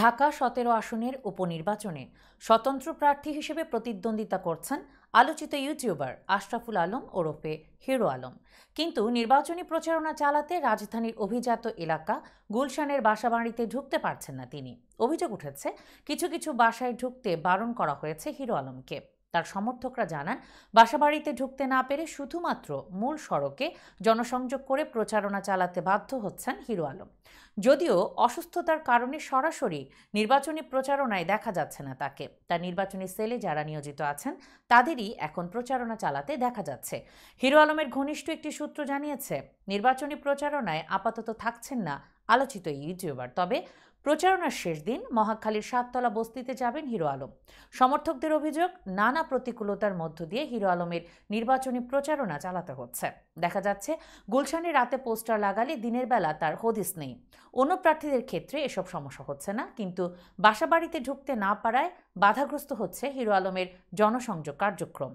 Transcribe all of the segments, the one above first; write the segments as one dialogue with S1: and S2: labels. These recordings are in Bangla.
S1: ঢাকা সতেরো আসনের উপনির্বাচনে স্বতন্ত্র প্রার্থী হিসেবে প্রতিদ্বন্দ্বিতা করছেন আলোচিত ইউটিউবার আশরাফুল আলম ওরফে হিরো আলম কিন্তু নির্বাচনী প্রচারণা চালাতে রাজধানীর অভিজাত এলাকা গুলশানের বাসাবাড়িতে ঢুকতে পারছেন না তিনি অভিযোগ উঠেছে কিছু কিছু বাসায় ঢুকতে বারণ করা হয়েছে হিরো আলমকে তার সমর্থকরা জানান বাসাবাড়িতে ঢুকতে না পেরে শুধুমাত্র মূল সড়কে জনসংযোগ করে প্রচারণা চালাতে বাধ্য হচ্ছেন হিরো আলম যদিও অসুস্থতার কারণে সরাসরি নির্বাচনী প্রচারণায় দেখা যাচ্ছে না তাকে তার নির্বাচনী সেলে যারা নিয়োজিত আছেন তাদেরই এখন প্রচারণা চালাতে দেখা যাচ্ছে হিরো আলমের ঘনিষ্ঠ একটি সূত্র জানিয়েছে নির্বাচনী প্রচারণায় আপাতত থাকছেন না আলোচিত ইউটিউবার তবে প্রচারণার শেষ দিন মহাখালীর সাততলা বস্তিতে যাবেন হিরো আলম সমর্থকদের অভিযোগ নানা প্রতিকূলতার মধ্য দিয়ে হিরো আলমের নির্বাচনী প্রচারণা চালাতে হচ্ছে দেখা যাচ্ছে গুলশানে রাতে পোস্টার লাগালে দিনের বেলা তার হদিস নেই অন্য প্রার্থীদের ক্ষেত্রে এসব সমস্যা হচ্ছে না কিন্তু বাসাবাড়িতে ঢুকতে না পারায় বাধাগ্রস্ত হচ্ছে হিরো আলমের জনসংযোগ কার্যক্রম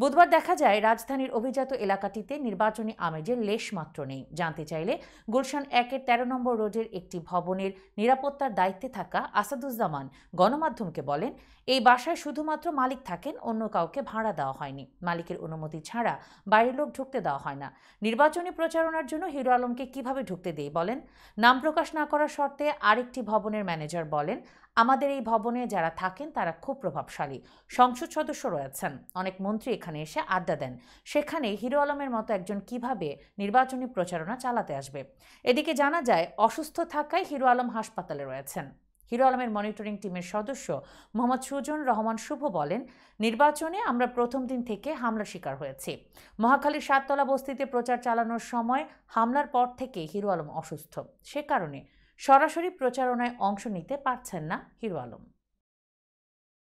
S1: বুধবার দেখা যায় রাজধানীর অভিজাত এলাকাটিতে নির্বাচনী আমেজের লেশ মাত্র নেই জানতে চাইলে গুলশান একের তেরো নম্বর রোডের একটি ভবনের নিরাপত্তার দায়িত্বে থাকা আসাদুজ্জামান গণমাধ্যমকে বলেন এই বাসায় শুধুমাত্র মালিক থাকেন অন্য কাউকে ভাড়া দেওয়া হয়নি মালিকের অনুমতি ছাড়া বাইরের লোক ঢুকতে দেওয়া হয়নি হয় না নির্বাচনী প্রচারণার জন্য হিরো আলমকে কিভাবে ঢুকতে দেই বলেন নাম প্রকাশ না করার শর্তে আরেকটি ভবনের ম্যানেজার বলেন আমাদের এই ভবনে যারা থাকেন তারা খুব প্রভাবশালী সংসদ সদস্য রয়েছেন অনেক মন্ত্রী এখানে এসে আড্ডা দেন সেখানে হিরো আলমের মতো একজন কিভাবে নির্বাচনী প্রচারণা চালাতে আসবে এদিকে জানা যায় অসুস্থ থাকায় হিরো আলম হাসপাতালে রয়েছেন হিরো আলমের মনিটরিং টিমের সদস্য মোহাম্মদ সুজন রহমান শুভ বলেন নির্বাচনে আমরা প্রথম দিন থেকে হামলা শিকার হয়েছি মহাখালীর সাততলা বস্তিতে প্রচার চালানোর সময় হামলার পর থেকে হিরো আলম অসুস্থ সে কারণে সরাসরি প্রচারণায় অংশ নিতে পারছেন না হিরো আলম